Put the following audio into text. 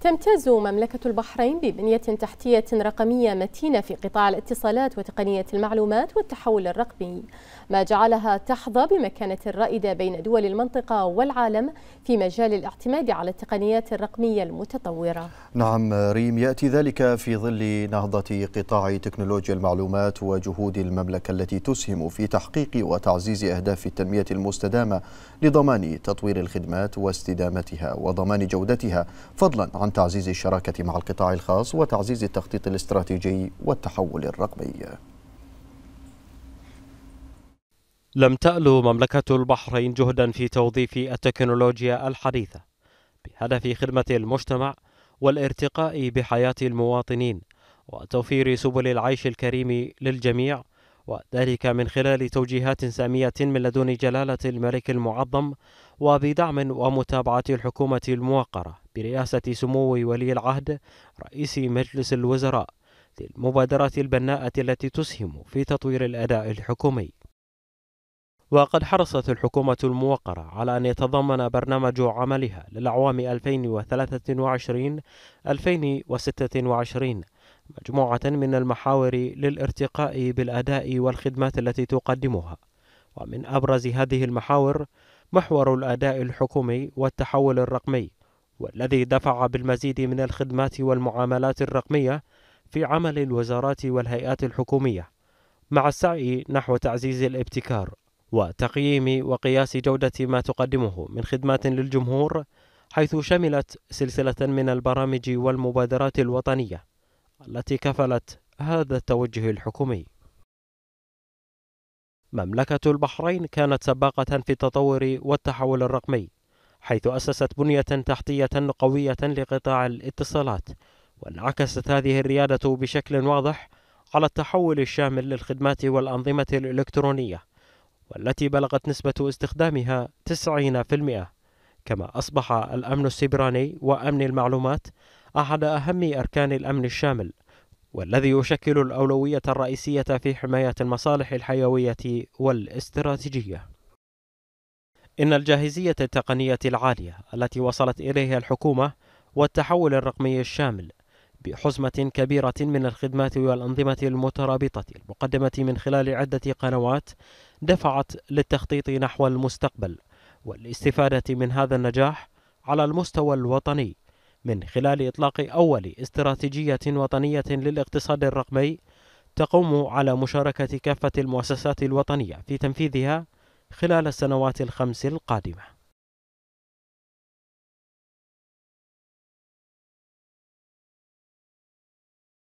تمتاز مملكة البحرين ببنية تحتية رقمية متينة في قطاع الاتصالات وتقنية المعلومات والتحول الرقمي ما جعلها تحظى بمكانة رائدة بين دول المنطقة والعالم في مجال الاعتماد على التقنيات الرقمية المتطورة نعم ريم يأتي ذلك في ظل نهضة قطاع تكنولوجيا المعلومات وجهود المملكة التي تسهم في تحقيق وتعزيز أهداف التنمية المستدامة لضمان تطوير الخدمات واستدامتها وضمان جودتها فضلا عن عن تعزيز الشراكة مع القطاع الخاص وتعزيز التخطيط الاستراتيجي والتحول الرقمي لم تألو مملكة البحرين جهدا في توظيف التكنولوجيا الحديثة بهدف خدمة المجتمع والارتقاء بحياة المواطنين وتوفير سبل العيش الكريم للجميع وذلك من خلال توجيهات سامية من لدن جلالة الملك المعظم وبدعم ومتابعة الحكومة الموقرة برئاسة سمو ولي العهد رئيس مجلس الوزراء للمبادرة البناءة التي تسهم في تطوير الأداء الحكومي. وقد حرصت الحكومة الموقرة على أن يتضمن برنامج عملها للأعوام 2023 2026 مجموعة من المحاور للارتقاء بالأداء والخدمات التي تقدمها ومن أبرز هذه المحاور محور الأداء الحكومي والتحول الرقمي والذي دفع بالمزيد من الخدمات والمعاملات الرقمية في عمل الوزارات والهيئات الحكومية مع السعي نحو تعزيز الابتكار وتقييم وقياس جودة ما تقدمه من خدمات للجمهور حيث شملت سلسلة من البرامج والمبادرات الوطنية التي كفلت هذا التوجه الحكومي مملكة البحرين كانت سباقة في التطور والتحول الرقمي حيث أسست بنية تحتية قوية لقطاع الاتصالات وانعكست هذه الريادة بشكل واضح على التحول الشامل للخدمات والأنظمة الإلكترونية والتي بلغت نسبة استخدامها 90% كما أصبح الأمن السبراني وأمن المعلومات أحد أهم أركان الأمن الشامل والذي يشكل الأولوية الرئيسية في حماية المصالح الحيوية والاستراتيجية. إن الجاهزية التقنية العالية التي وصلت إليها الحكومة والتحول الرقمي الشامل بحزمة كبيرة من الخدمات والأنظمة المترابطة المقدمة من خلال عدة قنوات دفعت للتخطيط نحو المستقبل والاستفادة من هذا النجاح على المستوى الوطني من خلال إطلاق أول استراتيجية وطنية للاقتصاد الرقمي تقوم على مشاركة كافة المؤسسات الوطنية في تنفيذها خلال السنوات الخمس القادمة